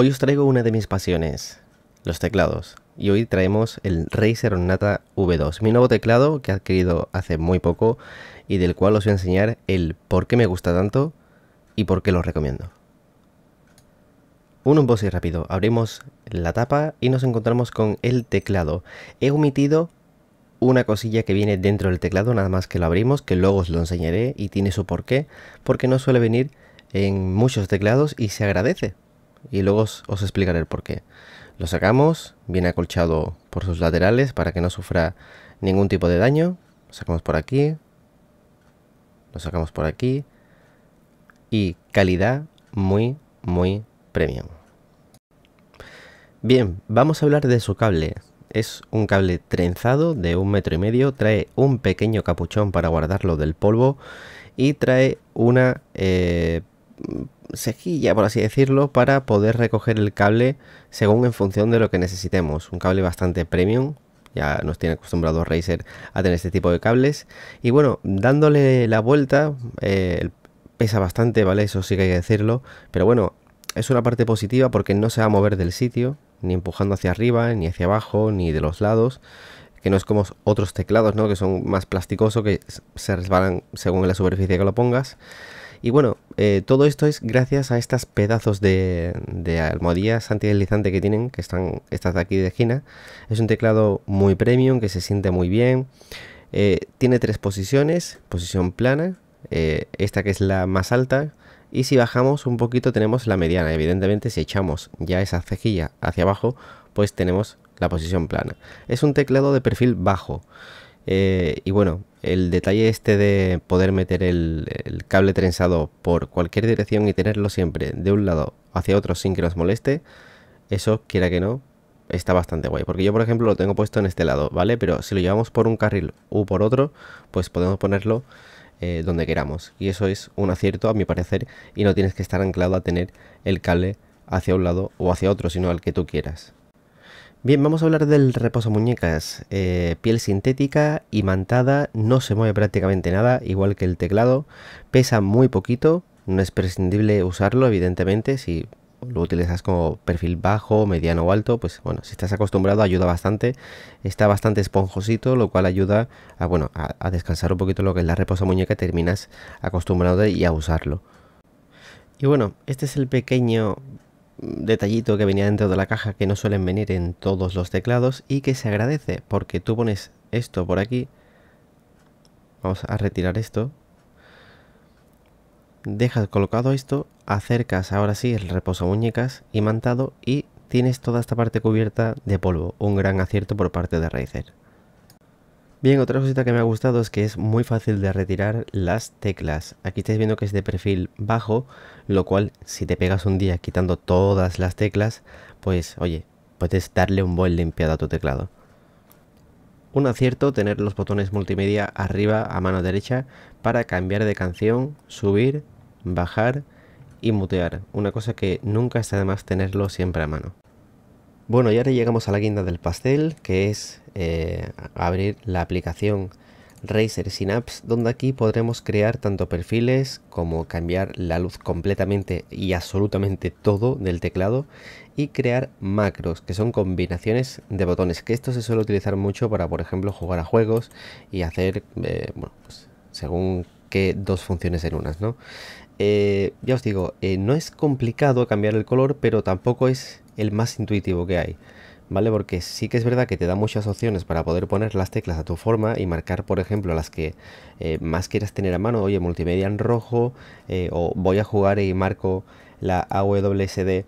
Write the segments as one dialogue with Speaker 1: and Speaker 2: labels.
Speaker 1: Hoy os traigo una de mis pasiones, los teclados. Y hoy traemos el Razer Onnata V2, mi nuevo teclado que he adquirido hace muy poco y del cual os voy a enseñar el por qué me gusta tanto y por qué lo recomiendo. Un unboxing rápido, abrimos la tapa y nos encontramos con el teclado. He omitido una cosilla que viene dentro del teclado, nada más que lo abrimos, que luego os lo enseñaré y tiene su porqué, porque no suele venir en muchos teclados y se agradece, y luego os, explicaré el por qué. Lo sacamos, viene acolchado por sus laterales para que no sufra ningún tipo de daño. Lo sacamos por aquí. Lo sacamos por aquí. Y calidad muy, muy premium. Bien, vamos a hablar de su cable. Es un cable trenzado de un metro y medio, trae un pequeño capuchón para guardarlo del polvo y trae una eh, Sejilla, por así decirlo, para poder recoger el cable según en función de lo que necesitemos. Un cable bastante premium, ya nos tiene acostumbrado Razer a tener este tipo de cables. Y bueno, dándole la vuelta, eh, pesa bastante, ¿vale? Eso sí que hay que decirlo. Pero bueno, es una parte positiva porque no se va a mover del sitio, ni empujando hacia arriba, ni hacia abajo, ni de los lados. Que no es como otros teclados, ¿no? Que son más plasticosos, que se resbalan según la superficie que lo pongas. Y bueno, eh, todo esto es gracias a estas pedazos de, de almohadillas antideslizante que tienen, que están estas de aquí de esquina. Es un teclado muy premium, que se siente muy bien. Eh, tiene tres posiciones, posición plana, eh, esta que es la más alta, y si bajamos un poquito tenemos la mediana. Evidentemente si echamos ya esa cejilla hacia abajo, pues tenemos la posición plana. Es un teclado de perfil bajo. Eh, y bueno, el detalle este de poder meter el, cable trenzado por cualquier dirección y tenerlo siempre de un lado hacia otro sin que nos moleste, eso, quiera que no, está bastante guay. Porque yo, por ejemplo, lo tengo puesto en este lado, ¿vale? Pero si lo llevamos por un carril u por otro, pues podemos ponerlo eh, donde queramos. Y eso es un acierto, a mi parecer, y no tienes que estar anclado a tener el cable hacia un lado o hacia otro, sino al que tú quieras. Bien, vamos a hablar del reposo muñecas. Eh, piel sintética, imantada, no se mueve prácticamente nada, igual que el teclado. Pesa muy poquito, no es prescindible usarlo, evidentemente, si lo utilizas como perfil bajo, mediano o alto, pues bueno, si estás acostumbrado ayuda bastante. Está bastante esponjosito, lo cual ayuda a, bueno, a, a descansar un poquito lo que es la reposa muñeca, terminas acostumbrado y a usarlo. Y bueno, este es el pequeño detallito que venía dentro de la caja que no suelen venir en todos los teclados y que se agradece porque tú pones esto por aquí. Vamos a retirar esto. Dejas colocado esto, acercas ahora sí el reposo, imantado y tienes toda esta parte cubierta de polvo. Un gran acierto por parte de Razer. Bien, otra cosita que me ha gustado es que es muy fácil de retirar las teclas. Aquí estáis viendo que es de perfil bajo, lo cual si te pegas un día quitando todas las teclas, pues oye, puedes darle un buen limpiado a tu teclado. Un acierto tener los botones multimedia arriba a mano derecha para cambiar de canción, subir, bajar y mutear. Una cosa que nunca está de más tenerlo siempre a mano. Bueno, y ahora llegamos a la guinda del pastel, que es eh, abrir la aplicación Razer Synapse, donde aquí podremos crear tanto perfiles como cambiar la luz completamente y absolutamente todo del teclado y crear macros, que son combinaciones de botones, que esto se suele utilizar mucho para, por ejemplo, jugar a juegos y hacer, eh, bueno, pues, según qué dos funciones en unas, ¿no? Eh, ya os digo, no es complicado cambiar el color, pero tampoco es el más intuitivo que hay. ¿Vale? Porque sí que es verdad que te da muchas opciones para poder poner las teclas a tu forma y marcar, por ejemplo, las que eh, más quieras tener a mano. Oye, multimedia en rojo, eh, o voy a jugar y marco la AWSD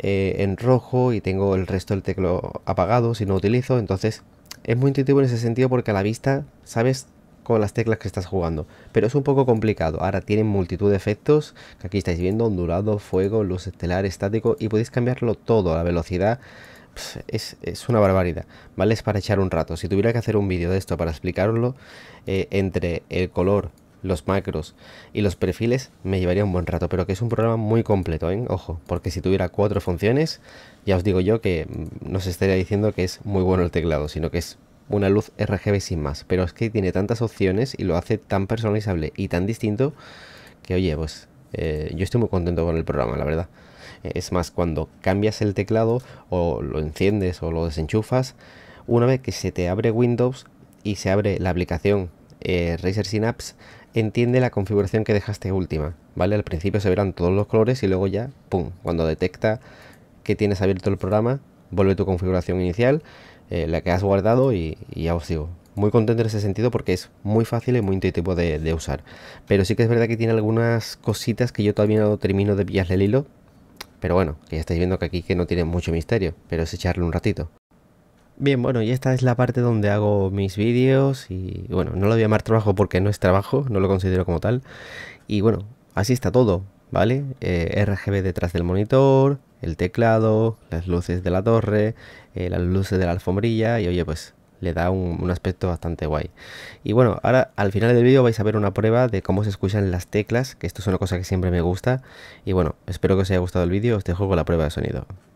Speaker 1: eh, en rojo y tengo el resto del teclado apagado si no utilizo. Entonces, es muy intuitivo en ese sentido porque a la vista sabes con las teclas que estás jugando. Pero es un poco complicado. Ahora tienen multitud de efectos que aquí estáis viendo, ondulado, fuego, luz estelar, estático y podéis cambiarlo todo, la velocidad. Es, es, una barbaridad, ¿vale? Es para echar un rato. Si tuviera que hacer un vídeo de esto para explicarlo, eh, entre el color, los macros y los perfiles, me llevaría un buen rato, pero que es un programa muy completo, ¿eh? Ojo, porque si tuviera cuatro funciones, ya os digo yo que mm, no se estaría diciendo que es muy bueno el teclado, sino que es una luz RGB sin más. Pero es que tiene tantas opciones y lo hace tan personalizable y tan distinto que, oye, pues eh, yo estoy muy contento con el programa, la verdad. Eh, es más, cuando cambias el teclado o lo enciendes o lo desenchufas, una vez que se te abre Windows y se abre la aplicación eh, Razer Synapse, entiende la configuración que dejaste última, ¿vale? Al principio se verán todos los colores y luego ya, ¡pum!, cuando detecta que tienes abierto el programa, vuelve tu configuración inicial eh, la que has guardado y, ya os digo, muy contento en ese sentido porque es muy fácil y muy intuitivo de, usar. Pero sí que es verdad que tiene algunas cositas que yo todavía no termino de pillarle el hilo. Pero bueno, que ya estáis viendo que aquí que no tiene mucho misterio, pero es echarle un ratito. Bien, bueno, y esta es la parte donde hago mis vídeos y bueno, no lo voy a llamar trabajo porque no es trabajo, no lo considero como tal. Y bueno, así está todo, ¿vale? Eh, RGB detrás del monitor, el teclado, las luces de la torre, eh, las luces de la alfombrilla y oye pues le da un, un, aspecto bastante guay. Y bueno, ahora al final del vídeo vais a ver una prueba de cómo se escuchan las teclas, que esto es una cosa que siempre me gusta. Y bueno, espero que os haya gustado el vídeo, os dejo con la prueba de sonido.